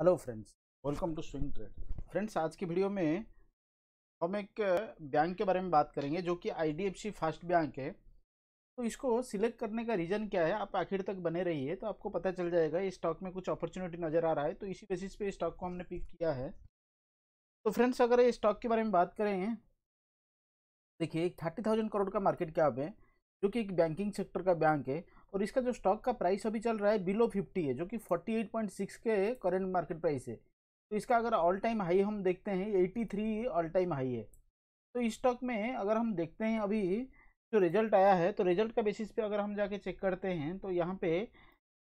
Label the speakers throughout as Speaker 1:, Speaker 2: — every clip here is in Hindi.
Speaker 1: hello friends welcome to swing trade friends आज की वीडियो में हम एक बैंक uh, के बारे में बात करेंगे जो कि आईडीएफसी फास्ट बैंक है तो इसको सिलेक्ट करने का रीज़न क्या है आप आखिर तक बने रहिए तो आपको पता चल जाएगा इस स्टॉक में कुछ अपॉर्चुनिटी नज़र आ रहा है तो इसी बेसिस पे स्टॉक को हमने पिक किया है तो फ्रेंड्स अगर इस स्टॉक के बारे में बात करें देखिए एक थर्टी थाउजेंड करोड़ का मार्केट कैप है जो कि एक बैंकिंग सेक्टर का बैंक है और इसका जो स्टॉक का प्राइस अभी चल रहा है बिलो फिफ्टी है जो कि फोर्टी एट पॉइंट सिक्स के करेंट मार्केट प्राइस है तो इसका अगर ऑल टाइम हाई हम देखते हैं eighty three all time high है तो इस स्टॉक में अगर हम देखते हैं अभी जो रिजल्ट आया है तो रिजल्ट का बेसिस पे अगर हम जाके चेक करते हैं तो यहाँ पे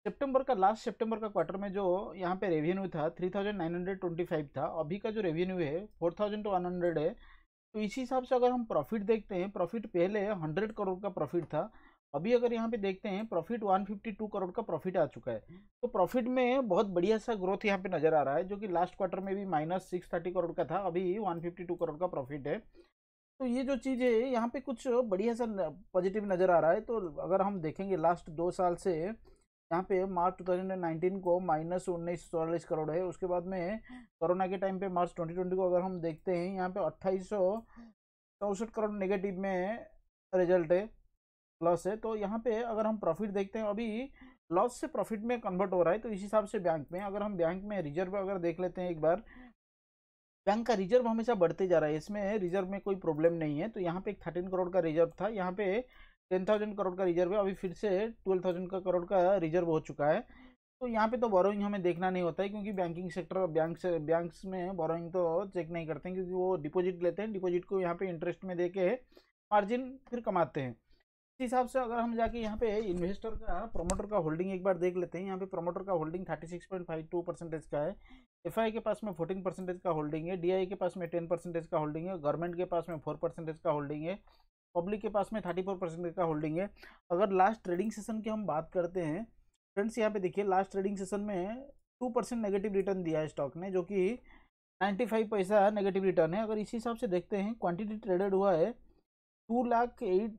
Speaker 1: सेप्टेम्बर का लास्ट सेप्टेम्बर का क्वार्टर में जो यहाँ पे रेवेन्यू था फाइव था अभी का जो रेवेन्यू है फोर हंड्रेड है तो इसी हिसाब से अगर हम प्रॉफिट देखते हैं प्रॉफिट पहले हंड्रेड करोड़ का प्रॉफिट था अभी अगर यहाँ पे देखते हैं प्रॉफिट 152 करोड़ का प्रॉफिट आ चुका है तो प्रॉफिट में बहुत बढ़िया सा ग्रोथ यहाँ पे नज़र आ रहा है जो कि लास्ट क्वार्टर में भी माइनस सिक्स थर्टी करोड़ का था अभी 152 करोड़ का प्रॉफिट है तो ये जो चीज़ है यहाँ पे कुछ बढ़िया सा पॉजिटिव नज़र आ रहा है तो अगर हम देखेंगे लास्ट दो साल से यहाँ पे मार्च टू को माइनस उन्नीस करोड़ है उसके बाद में कोरोना के टाइम पर मार्च ट्वेंटी को अगर हम देखते हैं यहाँ पर अट्ठाईस सौ करोड़ नेगेटिव में रिजल्ट है लॉस है तो यहाँ पे अगर हम प्रॉफिट देखते हैं अभी लॉस से प्रॉफिट में कन्वर्ट हो रहा है तो इस हिसाब से बैंक में अगर हम बैंक में रिजर्व अगर देख लेते हैं एक बार बैंक का रिजर्व हमेशा बढ़ते जा रहा है इसमें रिजर्व में कोई प्रॉब्लम नहीं है तो यहाँ पे एक थर्टीन करोड़ का रिजर्व था यहाँ पे टेन थाउजेंड करोड़ का रिजर्व है अभी फिर से ट्वेल्व थाउजेंड का करोड़ का रिजर्व हो चुका है तो यहाँ पे तो बोरोइंग हमें देखना नहीं होता है क्योंकि बैंकिंग सेक्टर बैंक से बैंक्स में बोरोइंग तो चेक नहीं करते हैं क्योंकि वो डिपोजिट लेते हैं डिपोजिट को यहाँ पे इंटरेस्ट में दे के मार्जिन फिर कमाते हैं हिसाब से अगर हम जाके यहाँ पे इन्वेस्टर का प्रोमोटर का होल्डिंग एक बार देख लेते हैं यहाँ पे प्रोमोटर का holding thirty six point five two percentage का है एफआई के पास में फोर्टीन परसेंटेज का होल्डिंग है डीआई के पास में टेन परसेंटेज का होल्डिंग है गवर्नमेंट के पास में फोर परसेंटेज का होल्डिंग है पब्लिक के पास में थर्टी फोर परसेंटेज का होल्डिंग है अगर लास्ट ट्रेडिंग सेशन की हम बात करते हैं फ्रेंड्स यहाँ पे देखिए लास्ट ट्रेडिंग सेशन में टू परसेंट नेगेटिव रिटर्न दिया है स्टॉक ने जो कि ninety five paisa negative return है अगर इसी हिसाब से देखते हैं क्वान्टिटी ट्रेडेड हुआ है two lakh eight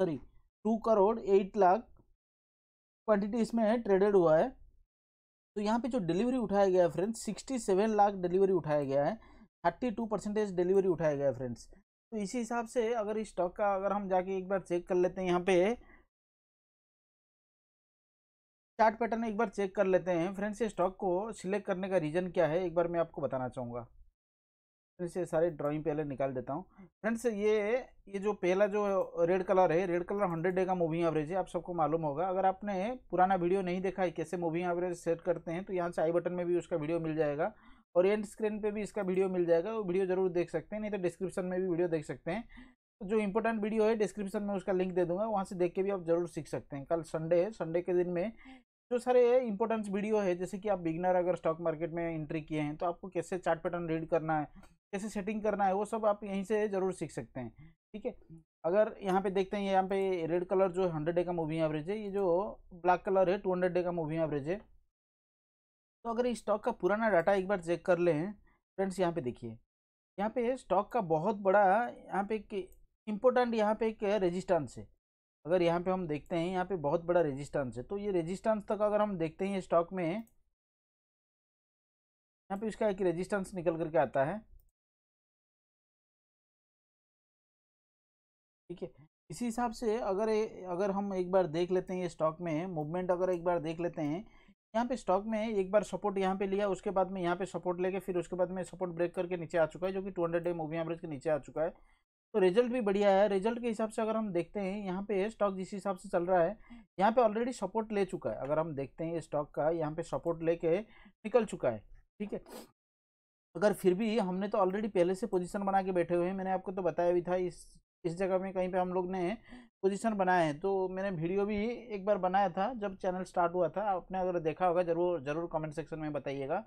Speaker 1: sorry two crore eight lakh quantity इसमें ट्रेडेड हुआ है तो यहाँ पे जो डिलीवरी उठाया गया है friends sixty seven lakh delivery उठाया गया है थर्टी टू परसेंटेज डिलीवरी उठाया गया है फ्रेंड्स तो इसी हिसाब से अगर इस स्टॉक का अगर हम जाके एक बार चेक कर लेते हैं यहाँ पे चार्ट पैटर्न एक बार चेक कर लेते हैं फ्रेंड्स ये स्टॉक को सिलेक्ट करने का रीज़न क्या है एक बार मैं आपको बताना चाहूँगा फिर तो से सारे ड्राइंग पहले निकाल देता हूँ फ्रेंड्स ये ये जो पहला जो रेड कलर है रेड कलर हंड्रेड डे का मूविंग एवरेज है आप सबको मालूम होगा अगर आपने पुराना वीडियो नहीं देखा है कैसे मूविंग एवरेज सेट करते हैं तो यहाँ से आई बटन में भी उसका वीडियो मिल जाएगा और एंड स्क्रीन पर भी इसका वीडियो मिल जाएगा वो वीडियो जरूर देख सकते हैं नहीं तो डिस्क्रिप्शन में भी वीडियो देख सकते हैं तो जो इंपॉर्टेंट वीडियो है डिस्क्रिप्शन में उसका लिंक दे दूंगा वहाँ से देख के भी आप जरूर सीख सकते हैं कल संडे है संडे के दिन में जो सारे इंपॉर्टेंट वीडियो है जैसे कि आप बिगनर अगर स्टॉक मार्केट में एंट्री किए हैं तो आपको कैसे चार्ट पैटर्न रीड करना है कैसे सेटिंग करना है वो सब आप यहीं से ज़रूर सीख सकते हैं ठीक है अगर यहाँ पे देखते हैं यहाँ पे रेड कलर जो हंड्रेड डे का मूविंग एवरेज है ये जो ब्लैक कलर है टू हंड्रेड डे का मूविंग एवरेज है तो अगर इस स्टॉक का पुराना डाटा एक बार चेक कर लें फ्रेंड्स यहाँ पे देखिए यहाँ पे स्टॉक का बहुत बड़ा यहाँ पे एक इम्पोर्टेंट यहाँ पे एक रेजिस्टेंस है अगर यहाँ पे हम देखते हैं यहाँ पे बहुत बड़ा रेजिस्टेंस है तो ये रेजिस्टेंस तक अगर हम देखते हैं स्टॉक में यहाँ पे इसका एक रेजिस्टेंस निकल करके आता है ठीक है इसी हिसाब से अगर अगर हम एक बार देख लेते हैं ये स्टॉक में मूवमेंट अगर एक बार देख लेते हैं यहाँ पे स्टॉक में एक बार सपोर्ट यहाँ पे लिया उसके बाद में यहाँ पे सपोर्ट लेके फिर उसके बाद में सपोर्ट ब्रेक करके नीचे आ चुका है जो कि 200 डे मूवी एवरेज के नीचे आ चुका है तो रिजल्ट भी बढ़िया है रिजल्ट के हिसाब से अगर हम देखते हैं यहाँ पे स्टॉक जिस हिसाब से चल रहा है यहाँ पे ऑलरेडी सपोर्ट ले चुका है अगर हम देखते हैं स्टॉक का यहाँ पे सपोर्ट लेके निकल चुका है ठीक है अगर फिर भी हमने तो ऑलरेडी पहले से पोजिशन बना के बैठे हुए हैं मैंने आपको तो बताया भी था इस इस जगह में कहीं पे हम लोग ने पोजीशन बनाए हैं तो मैंने वीडियो भी एक बार बनाया था जब चैनल स्टार्ट हुआ था आपने अगर देखा होगा जरूर जरूर कमेंट सेक्शन में बताइएगा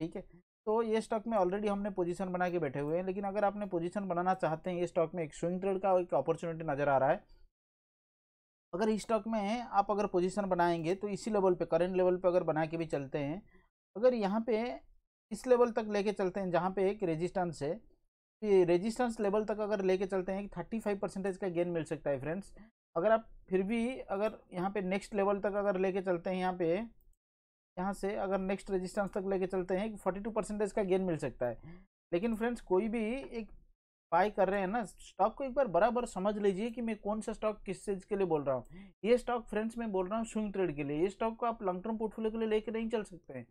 Speaker 1: ठीक है तो ये स्टॉक में ऑलरेडी हमने पोजीशन बना के बैठे हुए हैं लेकिन अगर आपने पोजीशन बनाना चाहते हैं ये स्टॉक में एक स्विंग ट्रेड का एक अपॉर्चुनिटी नज़र आ रहा है अगर इस स्टॉक में आप अगर पोजिशन बनाएंगे तो इसी लेवल पर करेंट लेवल पर अगर बना के भी चलते हैं अगर यहाँ पर इस लेवल तक लेके चलते हैं जहाँ पर एक रेजिस्टेंस है रेजिस्टेंस लेवल तक अगर लेके चलते हैं कि थर्टी फाइव परसेंटेज का गेन मिल सकता है फ्रेंड्स अगर आप फिर भी अगर यहाँ पे नेक्स्ट लेवल तक अगर लेके चलते हैं यहाँ पे यहाँ से अगर नेक्स्ट रेजिस्टेंस तक लेके चलते हैं कि फोर्टी टू परसेंटेज का गेन मिल सकता है लेकिन फ्रेंड्स कोई भी एक बाय कर रहे हैं ना स्टॉक को एक बार बराबर समझ लीजिए कि मैं कौन सा स्टॉक किस चीज़ के लिए बोल रहा हूँ ये स्टॉक फ्रेंड्स मैं बोल रहा हूँ स्विंग ट्रेड के लिए ये स्टॉक को आप लॉन्ग टर्म पोर्टफोलियो के लिए लेके नहीं चल सकते हैं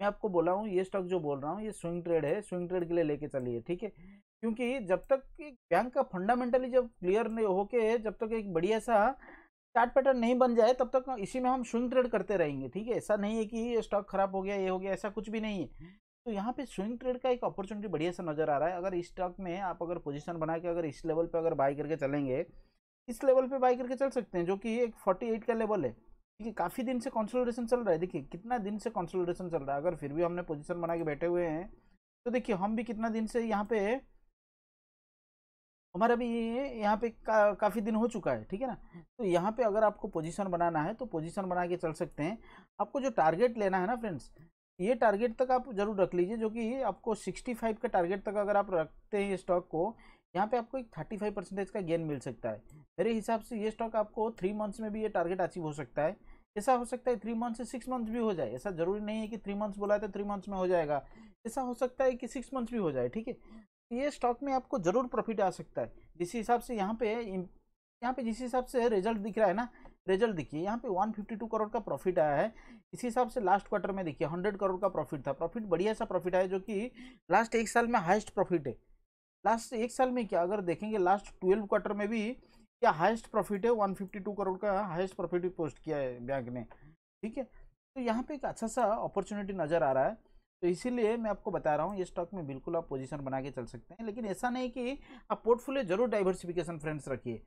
Speaker 1: मैं आपको बोला हूँ ये स्टॉक जो बोल रहा हूँ ये स्विंग ट्रेड है स्विंग ट्रेड के लिए लेके चलिए ठीक है क्योंकि जब तक बैंक का फंडामेंटली जब क्लियर नहीं होके जब तक एक बढ़िया सा चार्ट पैटर्न नहीं बन जाए तब तक इसी में हम स्विंग ट्रेड करते रहेंगे ठीक है ऐसा नहीं है कि स्टॉक खराब हो गया ये हो गया ऐसा कुछ भी नहीं है तो यहाँ पे स्विंग ट्रेड का एक अपॉर्चुनिटी बढ़िया सा नज़र आ रहा है अगर इस स्टॉक में आप अगर पोजीशन बना के अगर इस लेवल पे अगर बाई करके चलेंगे इस लेवल पे बाई करके चल सकते हैं जो कि एक 48 का लेवल है ठीक है काफ़ी दिन से कंसोलिडेशन चल रहा है देखिए कितना दिन से कंसोलिडेशन चल रहा है अगर फिर भी हमने पोजिशन बना के बैठे हुए हैं तो देखिए हम भी कितना दिन से यहाँ पे हमारा भी ये यहाँ पे का, काफ़ी दिन हो चुका है ठीक है ना तो यहाँ पे अगर आपको पोजीशन बनाना है तो पोजीशन बना के चल सकते हैं आपको जो टारगेट लेना है ना फ्रेंड्स ये टारगेट तक आप जरूर रख लीजिए जो कि आपको 65 का टारगेट तक अगर आप रखते हैं ये स्टॉक को यहाँ पे आपको एक 35 परसेंटेज का गेन मिल सकता है मेरे हिसाब से ये स्टॉक आपको थ्री मंथ्स में भी ये टारगेट अचीव हो सकता है ऐसा हो सकता है थ्री मंथ से सिक्स मंथ्स भी हो जाए ऐसा जरूरी नहीं है कि थ्री मंथ्स बोला तो थ्री मंथ्स में हो जाएगा ऐसा हो सकता है कि सिक्स मंथ्स भी हो जाए ठीक है तो ये स्टॉक में आपको ज़रूर प्रॉफिट आ सकता है जिस हिसाब से यहाँ पे यहाँ पे जिस हिसाब से रिजल्ट दिख रहा है ना रिजल्ट देखिए यहाँ पे 152 करोड़ का प्रॉफिट आया है इसी हिसाब से लास्ट क्वार्टर में देखिए 100 करोड़ का प्रॉफिट था प्रॉफिट बढ़िया सा प्रॉफिट आया जो कि लास्ट एक साल में हाइस्ट प्रॉफिट है लास्ट एक साल में क्या अगर देखेंगे लास्ट ट्वेल्व क्वार्टर में भी क्या हाइस्ट प्रॉफिट है 152 करोड़ का हाइस्ट प्रॉफिट पोस्ट किया है बैंक ने ठीक है तो यहाँ पे एक अच्छा सा अपॉर्चुनिटी नज़र आ रहा है तो इसीलिए मैं आपको बता रहा हूँ ये स्टॉक में बिल्कुल आप पोजीशन बना के चल सकते हैं लेकिन ऐसा नहीं कि आप पोर्टफोलियो जरूर डाइवर्सिफिकेशन फ्रेंड्स रखिए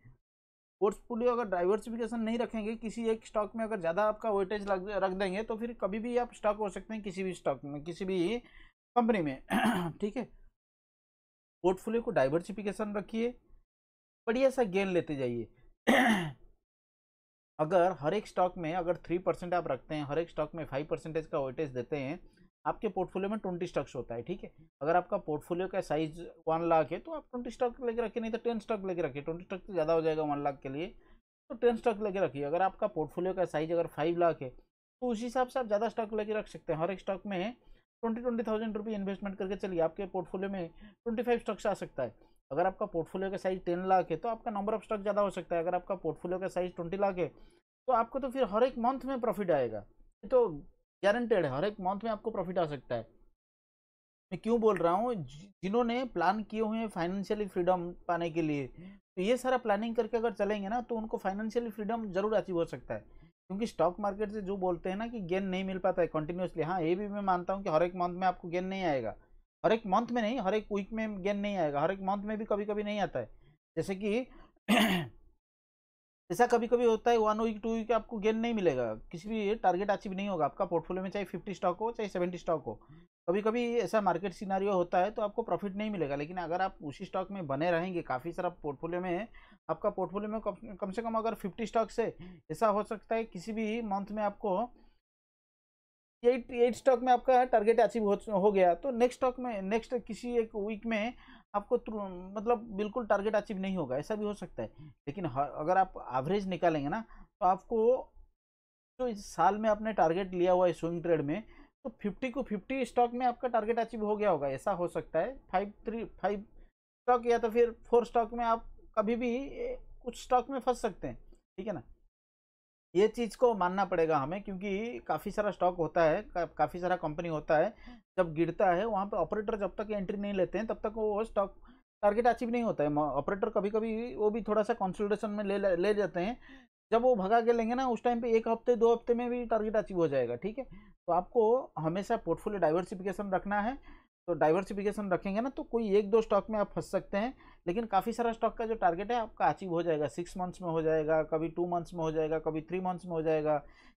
Speaker 1: पोर्टफोलियो अगर डाइवर्सिफिकेशन नहीं रखेंगे किसी एक स्टॉक में अगर ज़्यादा आपका वोटेज रख देंगे तो फिर कभी भी आप स्टॉक हो सकते हैं किसी भी स्टॉक में किसी भी कंपनी में ठीक है पोर्टफोलियो को डाइवर्सिफिकेशन रखिए बढ़िया सा गेन लेते जाइए अगर हर एक स्टॉक में अगर थ्री परसेंट आप रखते हैं हर एक स्टॉक में फाइव परसेंटेज का वोटेज देते हैं आपके पोर्टफोलियो में ट्वेंटी स्टॉक्स होता है ठीक है अगर आपका पोर्टफोलियो का साइज वन लाख है तो आप ट्वेंटी स्टॉक लेके रखिए नहीं तो टेन स्टॉक लेके रखिए ट्वेंटी स्टॉक तो ज़्यादा हो जाएगा वन लाख के लिए तो टेन स्टॉक लेके रखिए अगर आपका पोर्टफोलियो का साइज अगर फाइव लाख है तो उस हिसाब से आप ज़्यादा स्टॉक लेके रख सकते हैं हर एक स्टॉक में twenty twenty thousand rupee investment करके चलिए आपके पोर्टफोलियो में ट्वेंटी फाइव स्टॉक्स आ सकता है अगर आपका पोर्टफोलियो का साइज टेन लाख है तो आपका नंबर ऑफ स्टॉक ज़्यादा हो सकता है अगर आपका पोर्टफोलियो का साइज ट्वेंटी लाख है तो आपको तो फिर हर एक मंथ में प्रॉफिट आएगा तो गारंटेड है हर एक मंथ में आपको प्रॉफिट आ सकता है मैं क्यों बोल रहा हूँ जिन्होंने प्लान किए हुए हैं फाइनेंशियली फ्रीडम पाने के लिए तो ये सारा प्लानिंग करके अगर चलेंगे ना तो उनको फाइनेंशियली फ्रीडम जरूर अचीव हो सकता है क्योंकि स्टॉक मार्केट से जो बोलते हैं ना कि गेन नहीं मिल पाता है कंटिन्यूसली हाँ ये भी मैं मानता हूँ कि हर एक मंथ में आपको गेन नहीं आएगा हर एक मंथ में नहीं हर एक वीक में गेन नहीं आएगा हर एक मंथ में भी कभी कभी नहीं आता है जैसे कि ऐसा कभी कभी होता है वन वीक टू वीक आपको गेन नहीं मिलेगा किसी भी टारगेट अचीव नहीं होगा आपका पोर्टफोलियो में चाहे फिफ्टी स्टॉक हो चाहे सेवेंटी स्टॉक हो कभी कभी ऐसा मार्केट सिनारियो होता है तो आपको प्रॉफिट नहीं मिलेगा लेकिन अगर आप उसी स्टॉक में बने रहेंगे काफ़ी सारा पोर्टफोलियो में आपका पोर्टफोलियो में कम, से कम अगर फिफ्टी स्टॉक से ऐसा हो सकता है किसी भी मंथ में आपको एट एट स्टॉक में आपका टारगेट अचीव हो, हो गया तो नेक्स्ट स्टॉक में नेक्स्ट किसी एक वीक में आपको मतलब बिल्कुल टारगेट अचीव नहीं होगा ऐसा भी हो सकता है लेकिन अगर आप एवरेज निकालेंगे ना तो आपको जो इस साल में आपने टारगेट लिया हुआ है स्विंग ट्रेड में तो फिफ्टी को फिफ्टी स्टॉक में आपका टारगेट अचीव हो गया होगा ऐसा हो सकता है फाइव थ्री फाइव स्टॉक या तो फिर फोर स्टॉक में आप कभी भी कुछ स्टॉक में फंस सकते हैं ठीक है ना ये चीज़ को मानना पड़ेगा हमें क्योंकि काफ़ी सारा स्टॉक होता है का, काफ़ी सारा कंपनी होता है जब गिरता है वहाँ पे ऑपरेटर जब तक एंट्री नहीं लेते हैं तब तक वो स्टॉक टारगेट अचीव नहीं होता है ऑपरेटर कभी कभी वो भी थोड़ा सा कंसल्टेशन में ले ले जाते हैं जब वो भगा के लेंगे ना उस टाइम पे एक हफ्ते दो हफ्ते में भी टारगेट अचीव हो जाएगा ठीक है तो आपको हमेशा पोर्टफोलियो डाइवर्सिफिकेशन रखना है तो डाइवर्सिफिकेशन रखेंगे ना तो कोई एक दो स्टॉक में आप फंस सकते हैं लेकिन काफ़ी सारा स्टॉक का जो टारगेट है आपका अचीव हो जाएगा सिक्स मंथ्स में हो जाएगा कभी टू मंथ्स में हो जाएगा कभी थ्री मंथ्स में हो जाएगा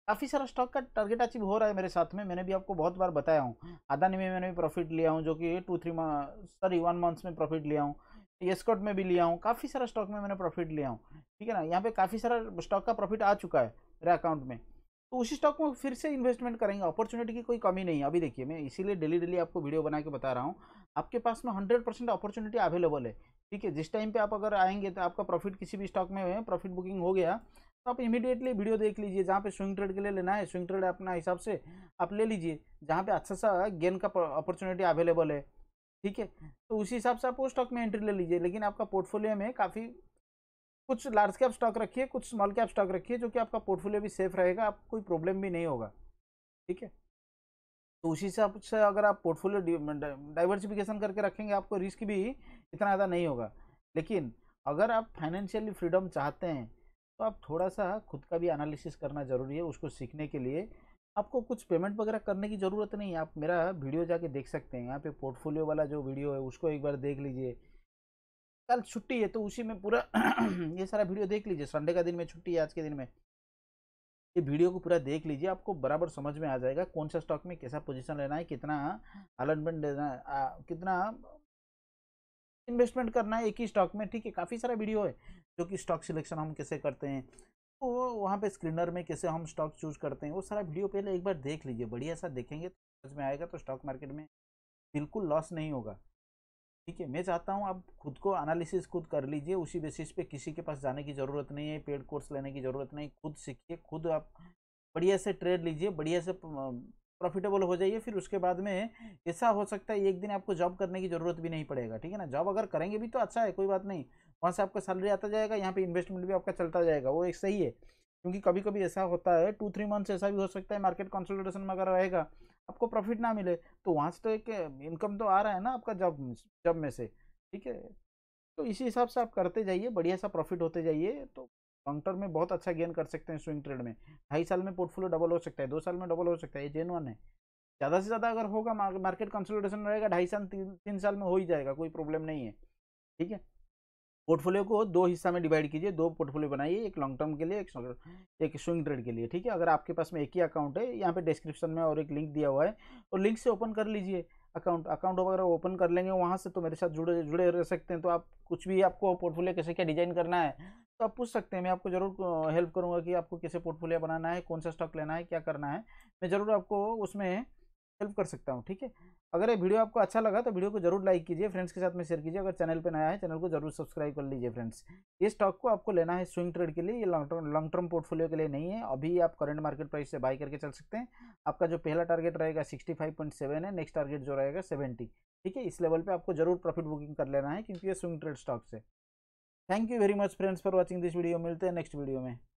Speaker 1: काफ़ी सारा स्टॉक का टारगेट अचीव हो रहा है मेरे साथ में मैंने भी आपको बहुत बार बताया हूँ अदानी में मैंने भी प्रॉफिट लिया हूँ जो कि two three sorry one months में प्रॉफिट लिया हूँ एस्कॉट में भी लिया हूँ काफ़ी सारा स्टॉक में मैंने प्रॉफिट लिया हूँ ठीक है ना यहाँ पे काफ़ी सारा स्टॉक का प्रॉफिट आ चुका है मेरे अकाउंट में तो उसी स्टॉक में फिर से इन्वेस्टमेंट करेंगे अपॉर्चुनिटी की कोई कमी नहीं है अभी देखिए मैं इसीलिए डेली डेली आपको वीडियो बना के बता रहा हूँ आपके पास में हंड्रेड परसेंट अपॉर्चुनिटी अवेलेबल है ठीक है जिस टाइम पे आप अगर आएंगे तो आपका प्रॉफिट किसी भी स्टॉक में प्रॉफिट बुकिंग हो गया तो आप इमीडिएटली वीडियो देख लीजिए जहाँ पे स्विंग ट्रेड के लिए लेना है स्विंग ट्रेड अपना हिसाब से आप ले लीजिए जहाँ पे अच्छा सा गेन का अपॉर्चुनिटी अवेलेबल है ठीक है तो उसी हिसाब से आप वो स्टॉक में एंट्री ले लीजिए लेकिन आपका पोर्टफोलियो में काफ़ी कुछ लार्ज कैप स्टॉक रखिए कुछ स्मॉल कैप स्टॉक रखिए जो कि आपका पोर्टफोलियो भी सेफ रहेगा आपको कोई प्रॉब्लम भी नहीं होगा ठीक है तो उसी हिसाब से अगर आप पोर्टफोलियो डाइवर्सिफिकेशन करके रखेंगे आपको रिस्क भी इतना ज़्यादा नहीं होगा लेकिन अगर आप फाइनेंशियली फ्रीडम चाहते हैं तो आप थोड़ा सा खुद का भी एनालिसिस करना ज़रूरी है उसको सीखने के लिए आपको कुछ पेमेंट वगैरह करने की ज़रूरत नहीं है आप मेरा वीडियो जाके देख सकते हैं यहाँ पे पोर्टफोलियो वाला जो वीडियो है उसको एक बार देख लीजिए कल छुट्टी है तो उसी में पूरा ये सारा वीडियो देख लीजिए संडे का दिन में छुट्टी है आज के दिन में ये वीडियो को पूरा देख लीजिए आपको बराबर समझ में आ जाएगा कौन सा स्टॉक में कैसा पोजीशन लेना है कितना अलॉटमेंट देना है कितना इन्वेस्टमेंट करना है एक ही स्टॉक में ठीक है काफ़ी सारा वीडियो है जो कि स्टॉक सिलेक्शन हम कैसे करते हैं तो वहाँ पे स्क्रीनर में कैसे हम स्टॉक चूज करते हैं वो सारा वीडियो पहले एक बार देख लीजिए बढ़िया सा देखेंगे तो समझ में आएगा तो स्टॉक मार्केट में बिल्कुल लॉस नहीं होगा ठीक है मैं चाहता हूँ आप खुद को एनालिसिस खुद कर लीजिए उसी बेसिस पे किसी के पास जाने की ज़रूरत नहीं है पेड कोर्स लेने की ज़रूरत नहीं खुद सीखिए खुद आप बढ़िया से ट्रेड लीजिए बढ़िया से प्रॉफिटेबल हो जाइए फिर उसके बाद में ऐसा हो सकता है एक दिन आपको जॉब करने की ज़रूरत भी नहीं पड़ेगा ठीक है ना जॉब अगर करेंगे भी तो अच्छा है कोई बात नहीं वहाँ से आपका सैलरी आता जाएगा यहाँ पे इन्वेस्टमेंट भी आपका चलता जाएगा वो एक सही है क्योंकि कभी कभी ऐसा होता है टू थ्री मंथ्स ऐसा भी हो सकता है मार्केट कंसल्टेशन में अगर रहेगा आपको प्रॉफिट ना मिले तो वहाँ से तो एक इनकम तो आ रहा है ना आपका जॉब जॉब में से ठीक है तो इसी हिसाब से आप करते जाइए बढ़िया सा प्रॉफिट होते जाइए तो लॉन्ग टर्म में बहुत अच्छा गेन कर सकते हैं स्विंग ट्रेड में ढाई साल में पोर्टफोलियो डबल हो सकता है दो साल में डबल हो सकता है ये जेनवन है ज़्यादा से ज़्यादा अगर होगा मार्केट कंसोलिडेशन रहेगा ढाई साल तीन तीन साल में हो ही जाएगा कोई प्रॉब्लम नहीं है ठीक है पोर्टफोलियो को दो हिस्सा में डिवाइड कीजिए दो पोर्टफोलियो बनाइए एक लॉन्ग टर्म के लिए एक एक स्विंग ट्रेड के लिए ठीक है अगर आपके पास में एक ही अकाउंट है यहाँ पे डिस्क्रिप्शन में और एक लिंक दिया हुआ है और तो लिंक से ओपन कर लीजिए अकाउंट अकाउंट वगैरह ओपन कर लेंगे वहाँ से तो मेरे साथ जुड़े जुड़े रह सकते हैं तो आप कुछ भी आपको पोर्टफोलियो कैसे क्या डिजाइन करना है तो आप पूछ सकते हैं मैं आपको ज़रूर हेल्प करूँगा कि आपको कैसे पोर्टफोलियो बनाना है कौन सा स्टॉक लेना है क्या करना है मैं ज़रूर आपको उसमें हेल्प कर सकता हूँ ठीक है अगर ये वीडियो आपको अच्छा लगा तो वीडियो को जरूर लाइक कीजिए फ्रेंड्स के साथ में शेयर कीजिए अगर चैनल पे नया है चैनल को जरूर सब्सक्राइब कर लीजिए फ्रेंड्स ये स्टॉक को आपको लेना है स्विंग ट्रेड के लिए ये long term long term portfolio के लिए नहीं है अभी आप करंट मार्केट प्राइस से बाई करके चल सकते हैं आपका जो पहला टारगेट रहेगा सिक्सटी है नेक्स्ट टारगेट जो रहेगा सेवेंटी ठीक है इस लेवल पर आपको जरूर प्रॉफिट बुकिंग कर लेना है क्योंकि ये स्विंग ट्रेड स्टॉक से thank you very much friends for watching this video मिलते हैं नेक्स्ट वीडियो में